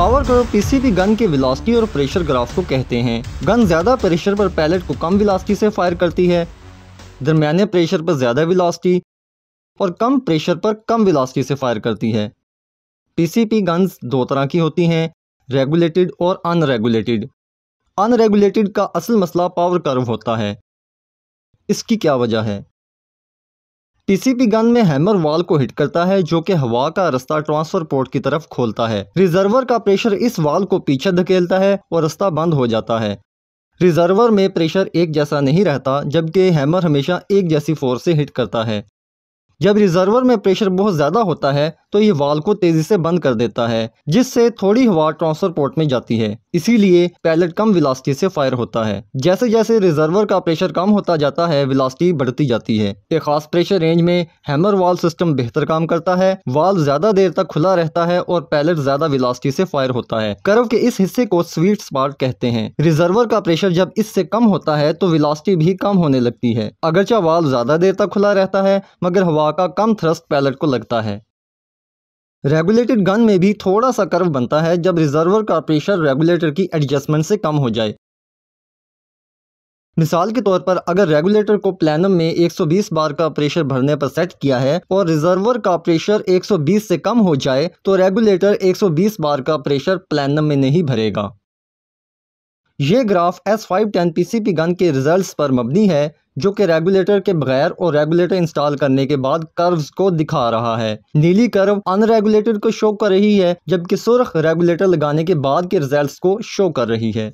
power किसी भी gun के विलासिटी और प्रेशर ग्राफ को कहते हैं गन ज्यादा प्रेशर पर पैलेट को कम विलासिटी से फायर करती है दरमियाने प्रेशर पर ज्यादा विलासिटी और कम प्रेशर पर कम विलासिटी से फायर करती है पीसीपी गन्स दो तरह की होती हैं रेगुलेटेड और अनरेगुलेटेड अनरेगुलेटेड का असल मसला पावर कर्व होता है इसकी क्या वजह है टीसीपी गन में हैमर वाल को हिट करता है जो कि हवा का रास्ता ट्रांसफर पोर्ट की तरफ खोलता है रिजर्वर का प्रेशर इस वाल को पीछे धकेलता है और रास्ता बंद हो जाता है रिजर्वर में प्रेशर एक जैसा नहीं रहता जबकि हैमर हमेशा एक जैसी फोर्स से हिट करता है जब रिजर्वर में प्रेशर बहुत ज़्यादा होता है तो ये वाल को तेजी से बंद कर देता है जिससे थोड़ी हवा ट्रांसफर पोर्ट में जाती है इसीलिए पैलेट कम विलास्टी से फायर होता है जैसे जैसे रिजर्वर का प्रेशर कम होता जाता है विलास्टी बढ़ती जाती है एक खास प्रेशर रेंज में हैमर वाल सिस्टम बेहतर काम करता है वाल ज्यादा देर तक खुला रहता है और पैलेट ज्यादा विलास्टी से फायर होता है कर्व के इस हिस्से को स्वीट स्पार्ट कहते हैं रिजर्वर का प्रेशर जब इससे कम होता है तो विलास्टी भी कम होने लगती है अगरचा वाल ज्यादा देर तक खुला रहता है मगर हवा का कम थ्रस्ट पैलेट को लगता है रेगुलेटेड गन में भी थोड़ा सा कर्व बनता है जब रिजर्वर का प्रेशर रेगुलेटर की एडजस्टमेंट से कम हो जाए मिसाल के तौर पर अगर रेगुलेटर को प्लानम में 120 बार का प्रेशर भरने पर सेट किया है और रिजर्वर का प्रेशर 120 से कम हो जाए तो रेगुलेटर 120 बार का प्रेशर प्लानम में नहीं भरेगा ये graph S five ten P C P gun के रिजल्ट्स पर मबनी है जो कि रेगुलेटर के बगैर और रेगुलेटर इंस्टॉल करने के बाद कर्व्स को दिखा रहा है नीली कर्व अनरेगुलेटेड को शो कर रही है जबकि सुर्ख रेगुलेटर लगाने के बाद के रिजल्ट्स को शो कर रही है